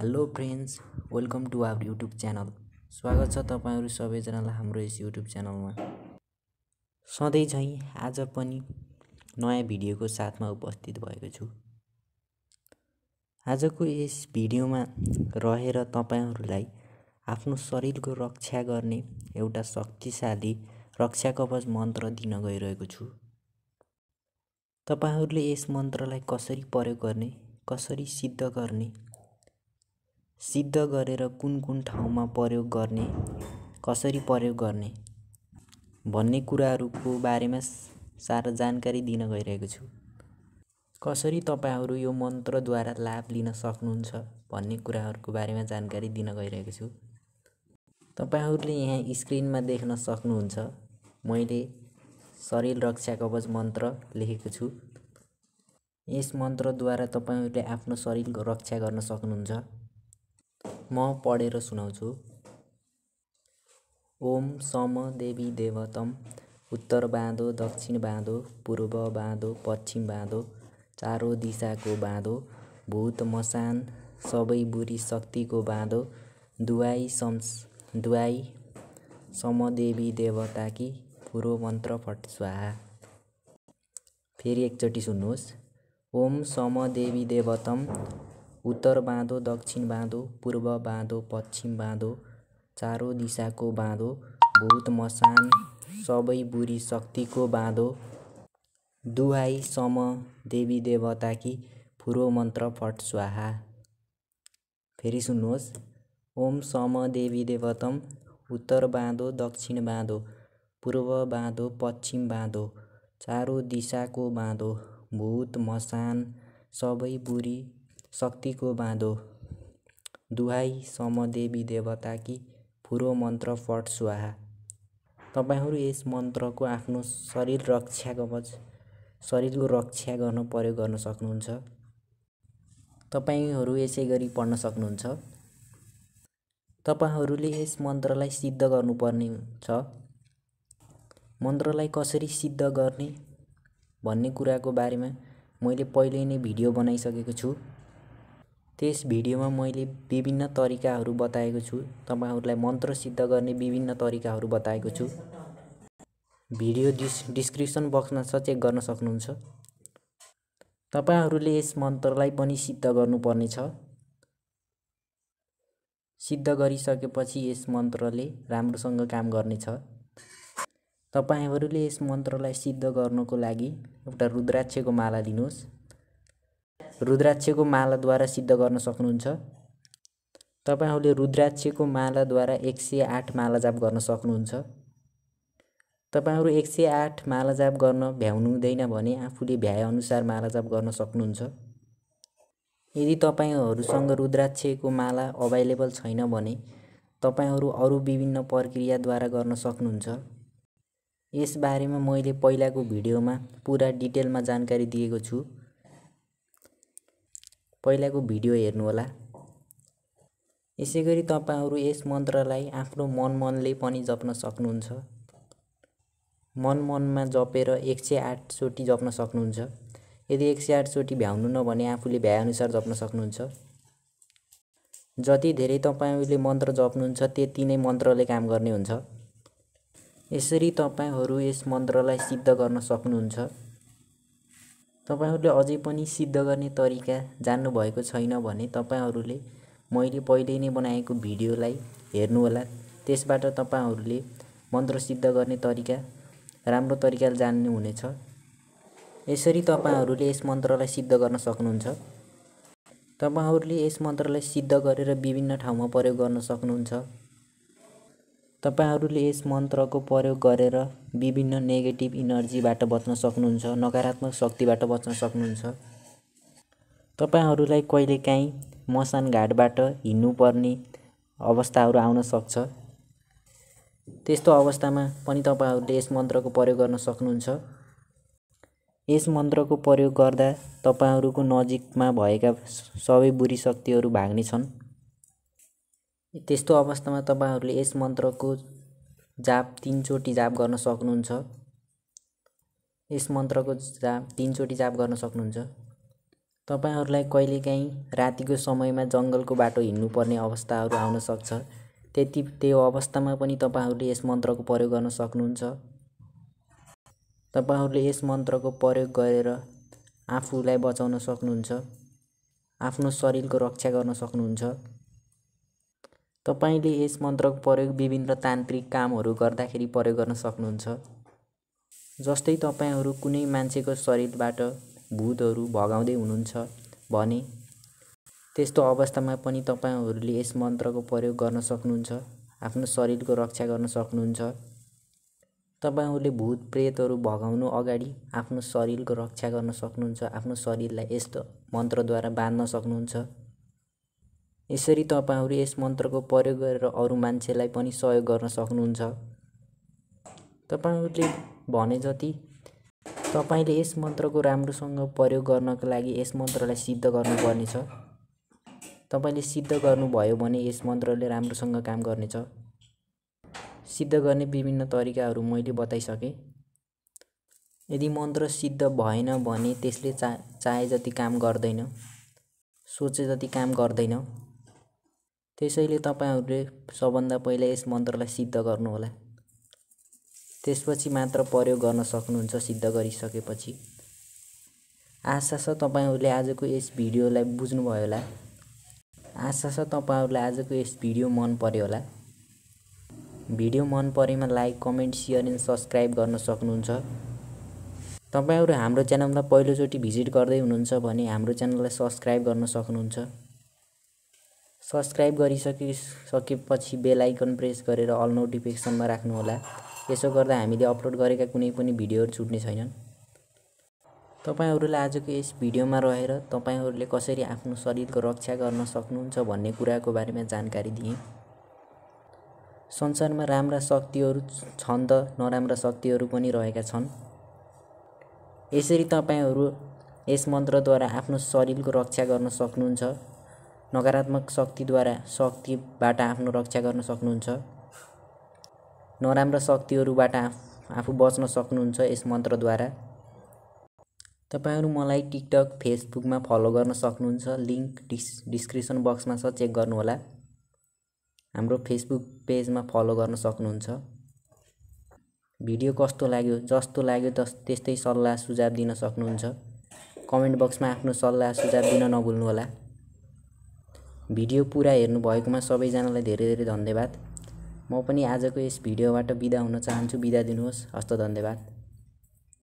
hello friends welcome to our YouTube channel स्वागत छ तपाईँहरू सबैजनालाई हाम्रो यस युट्युब च्यानलमा झैँ आज पनि नयाँ भिडियोको साथमा उपस्थित भएको छु आजको यस भिडियोमा रहेर तपाईँहरूलाई आफ्नो शरीरको रक्षा गर्ने एउटा शक्तिशाली रक्षा कवच मन्त्र दिन गइरहेको छु तपाईँहरूले यस मन्त्रलाई कसरी प्रयोग गर्ने कसरी सिद्ध गर्ने सिद्ध गरेर कुन कुन ठाउँमा प्रयोग गर्ने कसरी प्रयोग गर्ने भन्ने कुराहरूको बारेमा सारा जानकारी दिन गइरहेको छु कसरी तपाईँहरू यो मन्त्रद्वारा लाभ लिन सक्नुहुन्छ भन्ने कुराहरूको बारेमा जानकारी दिन गइरहेको छु तपाईँहरूले यहाँ स्क्रिनमा देख्न सक्नुहुन्छ मैले शरीर रक्षा कवच मन्त्र लेखेको छु यस मन्त्रद्वारा तपाईँहरूले आफ्नो शरीरको रक्षा गर्न सक्नुहुन्छ म पढेर सुनाउँछु ओम सम देवी देवतम उत्तर बाँधो दक्षिण बाँधो पूर्व बाँधो पश्चिम बाँधो चारो दिशाको बाँधो भूत मसान सबै बुढी शक्तिको बाँधो दुवाई सम दुवाई समदेवी देवताकी फुरो मन्त्र फट स्वाहा फेरि एकचोटि सुन्नुहोस् ओम समदेवी देवतम उत्तर बाँधो दक्षिण बाँधो पूर्व बाँधो पश्चिम बाँधो चारो दिशाको बाँधो भूत मसान सबै बुढी शक्तिको बाँधो दुहाई सम देवी देवताकी फुरो मन्त्र फट स्वाहा फेरि सुन्नुहोस् ओम सम देवी देवतम उत्तर बाँधो दक्षिण बाँधो पूर्व बाँधो पश्चिम बाँधो चारो दिशाको बाँधो भूत मसान सबै बुढी शक्तिको बाँधो दुहाई समदेवी कि फुरो मन्त्र फट सुहा तपाईँहरू यस मन्त्रको आफ्नो शरीर रक्षा कवच शरीरको रक्षा गर्न प्रयोग गर्न सक्नुहुन्छ तपाईँहरू यसै गरी पढ्न सक्नुहुन्छ तपाईँहरूले यस मन्त्रलाई सिद्ध गर्नुपर्ने छ मन्त्रलाई कसरी सिद्ध गर्ने भन्ने कुराको बारेमा मैले पहिले नै भिडियो बनाइसकेको छु त्यस भिडियोमा मैले विभिन्न तरिकाहरू बताएको छु तपाईँहरूलाई मन्त्र सिद्ध गर्ने विभिन्न तरिकाहरू बताएको छु भिडियो डिस डिस्क्रिप्सन बक्समा छ चेक गर्न सक्नुहुन्छ तपाईँहरूले यस मन्त्रलाई पनि सिद्ध गर्नुपर्नेछ सिद्ध गरिसकेपछि यस मन्त्रले राम्रोसँग काम गर्नेछ तपाईँहरूले यस मन्त्रलाई सिद्ध गर्नको लागि एउटा रुद्राक्षको माला दिनुहोस् रुद्राक्षको मालाद्वारा सिद्ध गर्न सक्नुहुन्छ तपाईँहरूले रुद्राक्षको मालाद्वारा एक सय आठ माला जाप गर्न सक्नुहुन्छ तपाईँहरू एक सय आठ माला जाप गर्न भ्याउनु हुँदैन भने आफूले भ्याएअनुसार माला जाप गर्न सक्नुहुन्छ यदि तपाईँहरूसँग रुद्राक्षको माला अभाइलेबल छैन भने तपाईँहरू अरू विभिन्न प्रक्रियाद्वारा गर्न सक्नुहुन्छ यसबारेमा मैले पहिलाको भिडियोमा पुरा डिटेलमा जानकारी दिएको छु पहिलाको भिडियो हेर्नुहोला यसै गरी तपाईँहरू यस मन्त्रलाई आफ्नो मन मनले पनि जप्न सक्नुहुन्छ मन मनमा जपेर एक सय आठचोटि जप्न सक्नुहुन्छ यदि एक सय आठचोटि भ्याउनु न भने आफूले भ्याएअनुसार जप्न सक्नुहुन्छ जति धेरै तपाईँले मन्त्र जप्नुहुन्छ त्यति नै मन्त्रले काम गर्ने हुन्छ यसरी तपाईँहरू यस मन्त्रलाई सिद्ध गर्न सक्नुहुन्छ तपाईँहरूले अझै पनि सिद्ध गर्ने तरिका जान्नुभएको छैन भने तपाईँहरूले मैले पहिले नै बनाएको भिडियोलाई हेर्नुहोला त्यसबाट तपाईँहरूले मन्त्र सिद्ध गर्ने तरिका राम्रो तरिकाले जान्नुहुनेछ यसरी तपाईँहरूले यस मन्त्रलाई सिद्ध गर्न सक्नुहुन्छ तपाईँहरूले यस मन्त्रलाई सिद्ध गरेर विभिन्न ठाउँमा प्रयोग गर्न सक्नुहुन्छ तपाईँहरूले यस मन्त्रको प्रयोग गरेर विभिन्न नेगेटिभ इनर्जीबाट बच्न सक्नुहुन्छ नकारात्मक शक्तिबाट बच्न सक्नुहुन्छ तपाईँहरूलाई कहिलेकाहीँ मसान घाटबाट हिँड्नुपर्ने अवस्थाहरू आउन सक्छ त्यस्तो अवस्थामा पनि तपाईँहरूले यस मन्त्रको प्रयोग गर्न सक्नुहुन्छ यस मन्त्रको प्रयोग गर्दा तपाईँहरूको नजिकमा भएका सबै बुरी शक्तिहरू भाग्नेछन् त्यस्तो अवस्थामा तपाईँहरूले यस मन्त्रको जाप तिनचोटि जाप गर्न सक्नुहुन्छ यस मन्त्रको जाप तिनचोटि जाप गर्न सक्नुहुन्छ तपाईँहरूलाई कहिलेकाहीँ रातिको समयमा जङ्गलको बाटो हिँड्नुपर्ने अवस्थाहरू आउन सक्छ त्यति त्यो अवस्थामा पनि तपाईँहरूले यस मन्त्रको प्रयोग गर्न सक्नुहुन्छ तपाईँहरूले यस मन्त्रको प्रयोग गरेर आफूलाई बचाउन सक्नुहुन्छ आफ्नो शरीरको रक्षा गर्न सक्नुहुन्छ तपाईँले यस मन्त्रको प्रयोग विभिन्न तान्त्रिक कामहरू गर्दाखेरि प्रयोग गर्न सक्नुहुन्छ जस्तै तपाईँहरू कुनै मान्छेको शरीरबाट भूतहरू भगाउँदै हुनुहुन्छ भने त्यस्तो अवस्थामा पनि तपाईँहरूले यस मन्त्रको प्रयोग गर्न सक्नुहुन्छ आफ्नो शरीरको रक्षा गर्न सक्नुहुन्छ तपाईँहरूले भूत प्रेतहरू भगाउनु अगाडि आफ्नो शरीरको रक्षा गर्न सक्नुहुन्छ आफ्नो शरीरलाई यस्तो मन्त्रद्वारा बाँध्न सक्नुहुन्छ यसरी तपाईँहरू यस मन्त्रको प्रयोग गरेर अरू मान्छेलाई पनि सहयोग गर्न सक्नुहुन्छ तपाईँहरूले भने जति तपाईँले यस मन्त्रको राम्रोसँग प्रयोग गर्नको लागि यस मन्त्रलाई सिद्ध गर्नुपर्नेछ तपाईँले सिद्ध गर्नुभयो भने यस मन्त्रले राम्रोसँग काम गर्नेछ सिद्ध गर्ने विभिन्न तरिकाहरू मैले बताइसकेँ यदि मन्त्र सिद्ध भएन भने त्यसले चा चाहे जति काम गर्दैन सोचे जति काम गर्दैन त्यसैले तपाईँहरूले सबभन्दा पहिला यस मन्त्रलाई सिद्ध गर्नुहोला त्यसपछि मात्र प्रयोग गर्न सक्नुहुन्छ सिद्ध गरिसकेपछि आशा छ तपाईँहरूले आजको यस भिडियोलाई बुझ्नुभयो होला आशा छ तपाईँहरूलाई आजको यस भिडियो मन पऱ्यो होला भिडियो मन परेमा like comment share and subscribe गर्न सक्नुहुन्छ तपाईँहरू हाम्रो च्यानललाई पहिलोचोटि भिजिट गर्दै हुनुहुन्छ भने हाम्रो च्यानललाई सब्सक्राइब गर्न सक्नुहुन्छ सब्सक्राइब गरिसकिसकेपछि सकेपछि बेल प्रेस गरेर अल नोटिफिकेसनमा राख्नुहोला यसो गर्दा हामीले अपलोड गरेका कुनै पनि भिडियोहरू छुट्ने छैनन् तपाईँहरूलाई आजको यस भिडियोमा रहेर तपाईँहरूले कसरी आफ्नो शरीरको रक्षा गर्न सक्नुहुन्छ भन्ने कुराको बारेमा जानकारी दिएँ संसारमा राम्रा शक्तिहरू छन् त नराम्रा शक्तिहरू पनि रहेका छन् यसरी तपाईँहरू यस मन्त्रद्वारा आफ्नो शरीरको रक्षा गर्न सक्नुहुन्छ नकारात्मक शक्तिद्वारा शक्तिबाट आफ्नो रक्षा गर्न सक्नुहुन्छ नराम्रो शक्तिहरूबाट आफू बच्न सक्नुहुन्छ यस मन्त्रद्वारा तपाईँहरू मलाई टिकटक फेसबुकमा फलो गर्न सक्नुहुन्छ लिङ्क डिस् डिस्क्रिप्सन बक्समा छ चेक गर्नुहोला हाम्रो फेसबुक पेजमा फलो गर्न सक्नुहुन्छ भिडियो कस्तो लाग्यो जस्तो लाग्यो त त्यस्तै सल्लाह सुझाव दिन सक्नुहुन्छ कमेन्ट बक्समा आफ्नो सल्लाह सुझाव दिन नभुल्नुहोला भिडियो पुरा हेर्नुभएकोमा सबैजनालाई धेरै धेरै धन्यवाद म पनि आजको यस भिडियोबाट बिदा हुन चाहन्छु बिदा दिनुहोस् हस्त धन्यवाद